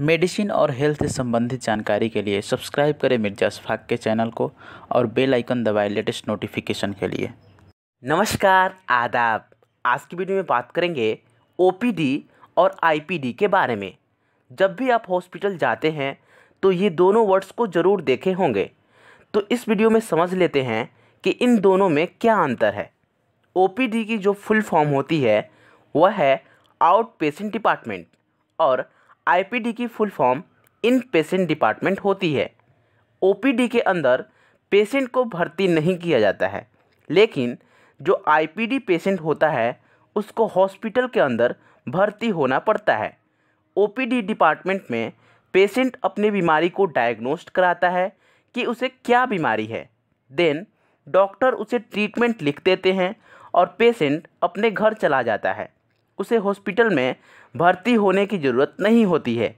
medicine और health से संबंधित जानकारी के लिए सब्सक्राइब करें मिर्जा शफाक के चैनल को और बेल आइकन दबाएं लेटेस्ट नोटिफिकेशन के लिए नमस्कार आदाब आज की वीडियो में बात करेंगे ओपीडी और आईपीडी के बारे में जब भी आप हॉस्पिटल जाते हैं तो ये दोनों वर्ड्स को ज़रूर देखे होंगे तो इस वीडियो में समझ लेते हैं कि इन दोनों में क्या अंतर है ओ की जो फुल फॉर्म होती है वह है आउट पेशेंट डिपार्टमेंट और आईपीडी की full form in patient department होती है ओपीडी के अंदर पेशेंट को भर्ती नहीं किया जाता है लेकिन जो आईपीडी पेशेंट होता है उसको हॉस्पिटल के अंदर भर्ती होना पड़ता है ओपीडी डिपार्टमेंट में पेशेंट अपनी बीमारी को डायग्नोस्ट कराता है कि उसे क्या बीमारी है देन डॉक्टर उसे ट्रीटमेंट लिख देते हैं और पेशेंट अपने घर चला जाता है उसे हॉस्पिटल में भर्ती होने की ज़रूरत नहीं होती है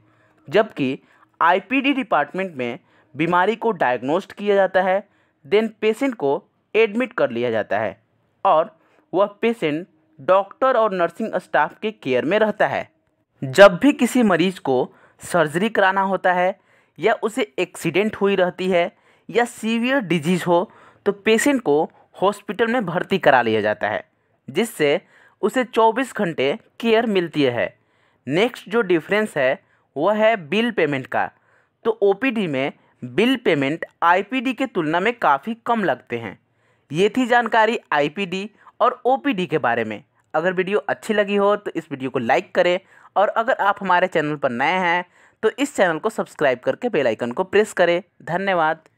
जबकि आईपीडी डिपार्टमेंट में बीमारी को डायग्नोस्ड किया जाता है देन पेशेंट को एडमिट कर लिया जाता है और वह पेशेंट डॉक्टर और नर्सिंग स्टाफ के केयर में रहता है जब भी किसी मरीज को सर्जरी कराना होता है या उसे एक्सीडेंट हुई रहती है या सीवियर डिजीज़ हो तो पेशेंट को हॉस्पिटल में भर्ती करा लिया जाता है जिससे उसे 24 घंटे केयर मिलती है नेक्स्ट जो डिफरेंस है वह है बिल पेमेंट का तो ओपीडी में बिल पेमेंट आईपीडी के तुलना में काफ़ी कम लगते हैं ये थी जानकारी आईपीडी और ओपीडी के बारे में अगर वीडियो अच्छी लगी हो तो इस वीडियो को लाइक करें और अगर आप हमारे चैनल पर नए हैं तो इस चैनल को सब्सक्राइब करके बेल आइकन को प्रेस करें धन्यवाद